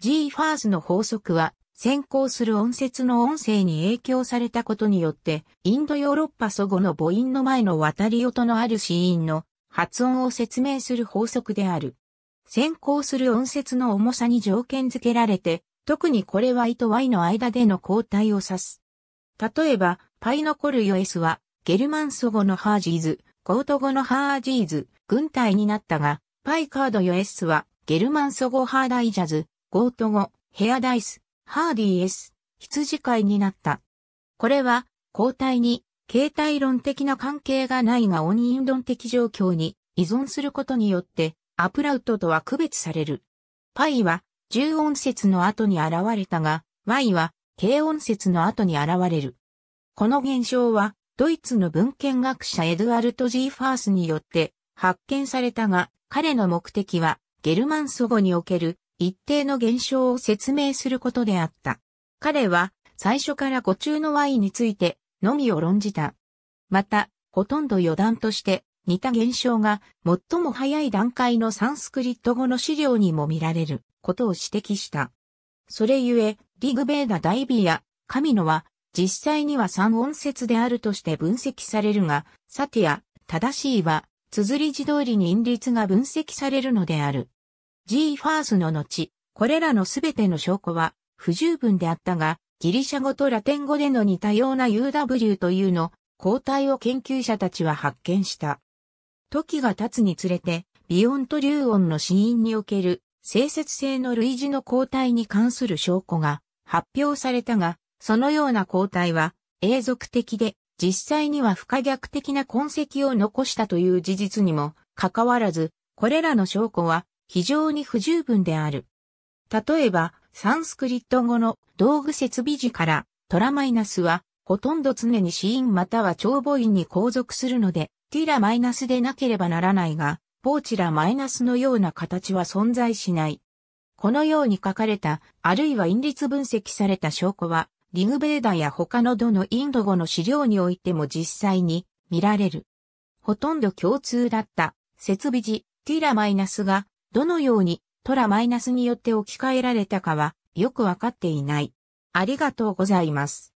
G ファースの法則は、先行する音節の音声に影響されたことによって、インドヨーロッパ祖語の母音の前の渡り音のある子音の発音を説明する法則である。先行する音節の重さに条件づけられて、特にこれは I と Y の間での交代を指す。例えば、パイのコルヨ S は、ゲルマン祖語のハージーズ、コート語のハージーズ、軍隊になったが、パイカードヨ S は、ゲルマン祖語ハーダイジャズ、ゴート語、ヘアダイス、ハーディー S、羊飼いになった。これは、交代に、形態論的な関係がないがオニンドン的状況に依存することによって、アプラウトとは区別される。パイは、重音節の後に現れたが、Y は、軽音節の後に現れる。この現象は、ドイツの文献学者エドワルト・ジーファースによって発見されたが、彼の目的は、ゲルマン祖語における一定の現象を説明することであった。彼は最初から五中の Y についてのみを論じた。また、ほとんど余談として似た現象が最も早い段階のサンスクリット語の資料にも見られることを指摘した。それゆえ、リグベーダ大ビや神野は実際には三音節であるとして分析されるが、サティア、正しいは、綴り字通りに因律が分析されるのである。G ファースの後、これらのすべての証拠は不十分であったが、ギリシャ語とラテン語での似たような UW というの抗体を研究者たちは発見した。時が経つにつれて、ビオンとリュオンの死因における性節性の類似の抗体に関する証拠が発表されたが、そのような抗体は永続的で実際には不可逆的な痕跡を残したという事実にもかかわらず、これらの証拠は非常に不十分である。例えば、サンスクリット語の道具設備時からトラマイナスはほとんど常に死因または長母因に後続するので、ティラマイナスでなければならないが、ポーチラマイナスのような形は存在しない。このように書かれた、あるいは因律分析された証拠は、リグベーダや他のどのインド語の資料においても実際に見られる。ほとんど共通だった、設備時、ティラマイナスがどのようにトラマイナスによって置き換えられたかはよくわかっていない。ありがとうございます。